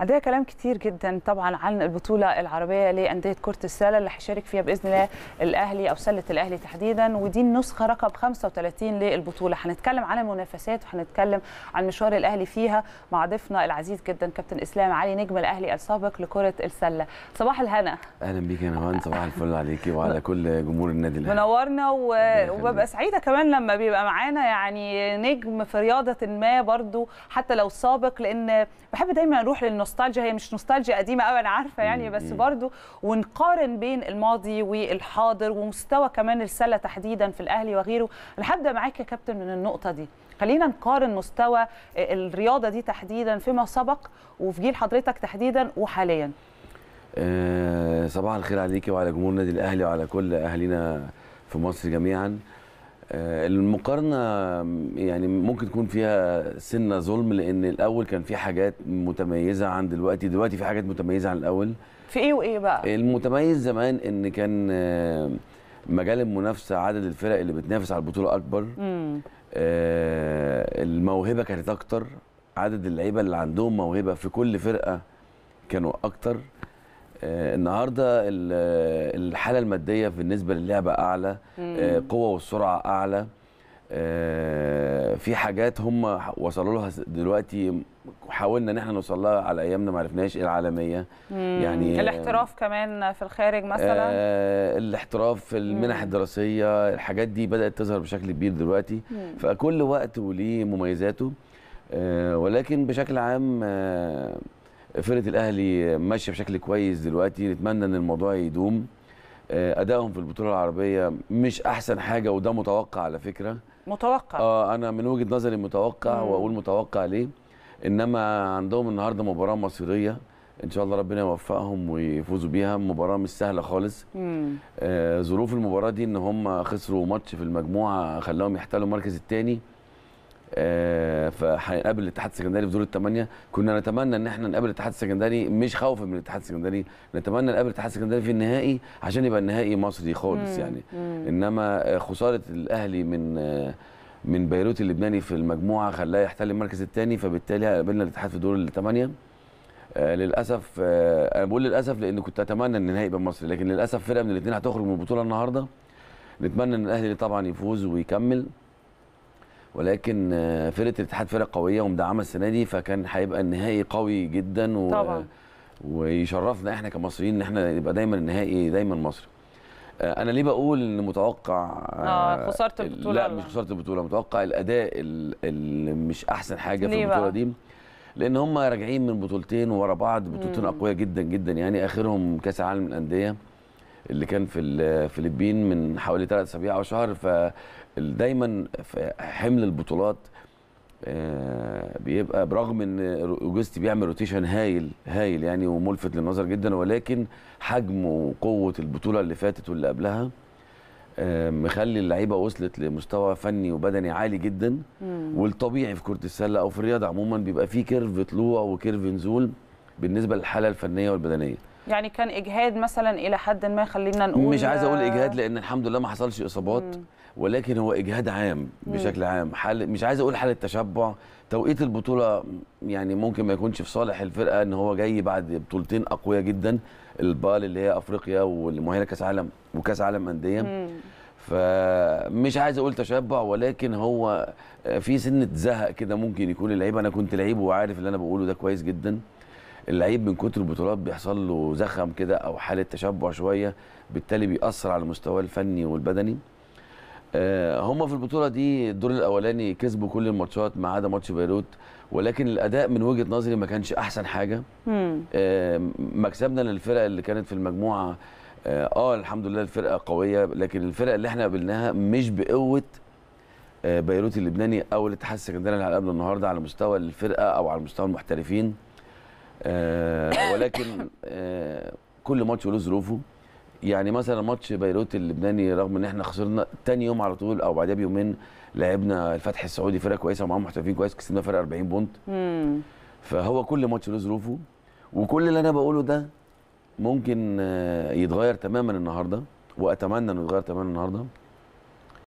عندنا كلام كتير جدا طبعا عن البطوله العربيه لانديه كره السله اللي هيشارك فيها باذن الله الاهلي او سله الاهلي تحديدا ودي النسخه رقم 35 للبطوله هنتكلم عن المنافسات وهنتكلم عن مشوار الاهلي فيها مع ضيفنا العزيز جدا كابتن اسلام علي نجم الاهلي السابق لكره السله صباح الهنا اهلا بيك يا نهان صباح الفل عليكي وعلى كل جمهور النادي الاهلي منورنا و... وببقى سعيده كمان لما بيبقى معانا يعني نجم في رياضه ما برضو حتى لو سابق لان بحب دايما اروح للنص نوستالجيا هي مش نوستالجيا قديمه قوي انا عارفه يعني بس برضو ونقارن بين الماضي والحاضر ومستوى كمان السله تحديدا في الاهلي وغيره انا هبدا معاك يا كابتن من النقطه دي خلينا نقارن مستوى الرياضه دي تحديدا فيما سبق وفي جيل حضرتك تحديدا وحاليا آه، صباح الخير عليكي وعلى جمهور النادي الاهلي وعلى كل اهالينا في مصر جميعا آه، المقارنه يعني ممكن تكون فيها سنه ظلم لان الاول كان في حاجات متميزه عن دلوقتي دلوقتي في حاجات متميزه عن الاول في ايه وايه بقى المتميز زمان ان كان آه، مجال المنافسه عدد الفرق اللي بتنافس على البطوله اكبر مم. آه، الموهبه كانت اكتر عدد اللعيبه اللي عندهم موهبه في كل فرقه كانوا اكتر آه، النهارده آه، الحاله الماديه بالنسبه للعبه اعلى القوه آه، والسرعه اعلى في حاجات هم وصلوا لها دلوقتي حاولنا ان احنا نوصل لها على ايامنا ما عرفناش ايه العالميه مم. يعني الاحتراف كمان في الخارج مثلا الاحتراف في المنح الدراسيه الحاجات دي بدات تظهر بشكل كبير دلوقتي مم. فكل وقت وليه مميزاته ولكن بشكل عام فرقه الاهلي ماشيه بشكل كويس دلوقتي نتمنى ان الموضوع يدوم آه، ادائهم في البطوله العربيه مش احسن حاجه وده متوقع على فكره متوقع اه انا من وجهه نظري متوقع مم. واقول متوقع ليه انما عندهم النهارده مباراه مصيريه ان شاء الله ربنا يوفقهم ويفوزوا بيها مباراه مش سهله خالص آه ظروف المباراه دي ان هم خسروا ماتش في المجموعه خلاهم يحتلوا المركز الثاني آه، فهنقابل الاتحاد السكندري في دور الثمانيه كنا نتمنى ان احنا نقابل الاتحاد السكندري مش خوفا من الاتحاد السكندري نتمنى نقابل الاتحاد السكندري في النهائي عشان يبقى النهائي مصري خالص يعني مم. انما آه، خساره الاهلي من آه، من بيروت اللبناني في المجموعه خلاه يحتل المركز الثاني فبالتالي قابلنا الاتحاد في دور الثمانيه آه للاسف آه انا بقول للاسف لان كنت اتمنى ان النهائي يبقى مصري لكن للاسف فرقه من الاثنين هتخرج من البطوله النهارده نتمنى ان الاهلي طبعا يفوز ويكمل ولكن آه، فرقه الاتحاد فرقه قويه ومدعمه السنه دي فكان هيبقى النهائي قوي جدا و... طبعا ويشرفنا احنا كمصريين ان احنا يبقى دايما النهائي دايما مصري آه، انا ليه بقول ان متوقع اه, آه، خساره البطوله لا مش خساره البطوله متوقع الاداء اللي مش احسن حاجه في البطوله دي لان هم راجعين من بطولتين ورا بعض بطولتين اقوياء جدا جدا يعني اخرهم كاس العالم للانديه اللي كان في الفلبين من حوالي ثلاث اسابيع او شهر فدايما حمل البطولات آه، بيبقى برغم ان اوجستي بيعمل روتيشن هايل هايل يعني وملفت للنظر جدا ولكن حجم وقوه البطوله اللي فاتت واللي قبلها آه، مخلي اللعيبه وصلت لمستوى فني وبدني عالي جدا والطبيعي في كره السله او في الرياضه عموما بيبقى في كيرف طلوع وكيرف نزول بالنسبه للحاله الفنيه والبدنيه يعني كان اجهاد مثلا الى حد ما خلينا نقول مش عايز اقول آه، اجهاد لان الحمد لله ما حصلش اصابات مم. ولكن هو اجهاد عام بشكل عام حال مش عايز اقول حاله تشبع توقيت البطوله يعني ممكن ما يكونش في صالح الفرقه ان هو جاي بعد بطولتين اقوياء جدا البال اللي هي افريقيا والمؤهله كاس عالم وكاس عالم انديه فمش عايز اقول تشبع ولكن هو في سنه زهق كده ممكن يكون اللعيب انا كنت لعيب وعارف اللي انا بقوله ده كويس جدا اللعيب من كتر البطولات بيحصل له زخم كده او حاله تشبع شويه بالتالي بيأثر على مستواه الفني والبدني آه، هم في البطوله دي الدور الاولاني كسبوا كل الماتشات ما عدا ماتش بيروت ولكن الاداء من وجهه نظري ما كانش احسن حاجه آه، مكسبنا للفرق اللي كانت في المجموعه آه،, آه, الحمد لله الفرقه قويه لكن الفرق اللي احنا قابلناها مش بقوه بيروت اللبناني او الاتحاد السكندري اللي على النهارده على مستوى الفرقه او على مستوى المحترفين آه، ولكن آه كل ماتش وله ظروفه يعني مثلا ماتش بيروت اللبناني رغم ان احنا خسرنا تاني يوم على طول او بعدها بيومين لعبنا الفتح السعودي فرقه كويسه ومعاهم محترفين كويس كسبنا فرق 40 بونت فهو كل ماتش له ظروفه وكل اللي انا بقوله ده ممكن آه، يتغير تماما النهارده واتمنى انه يتغير تماما النهارده